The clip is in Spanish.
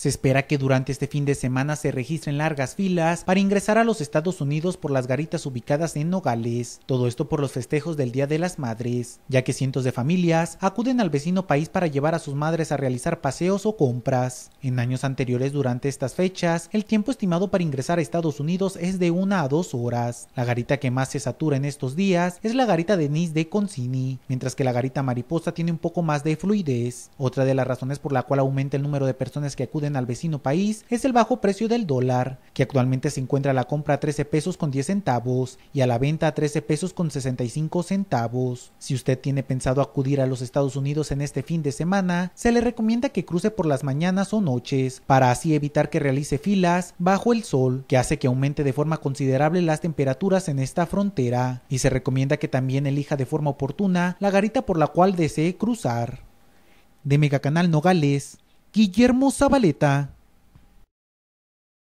Se espera que durante este fin de semana se registren largas filas para ingresar a los Estados Unidos por las garitas ubicadas en Nogales, todo esto por los festejos del Día de las Madres, ya que cientos de familias acuden al vecino país para llevar a sus madres a realizar paseos o compras. En años anteriores durante estas fechas, el tiempo estimado para ingresar a Estados Unidos es de una a dos horas. La garita que más se satura en estos días es la garita de Nice de Concini, mientras que la garita mariposa tiene un poco más de fluidez. Otra de las razones por la cual aumenta el número de personas que acuden al vecino país es el bajo precio del dólar, que actualmente se encuentra a la compra a 13 pesos con 10 centavos y a la venta a 13 pesos con 65 centavos. Si usted tiene pensado acudir a los Estados Unidos en este fin de semana, se le recomienda que cruce por las mañanas o noches, para así evitar que realice filas bajo el sol, que hace que aumente de forma considerable las temperaturas en esta frontera, y se recomienda que también elija de forma oportuna la garita por la cual desee cruzar. De Megacanal Nogales, Guillermo Zabaleta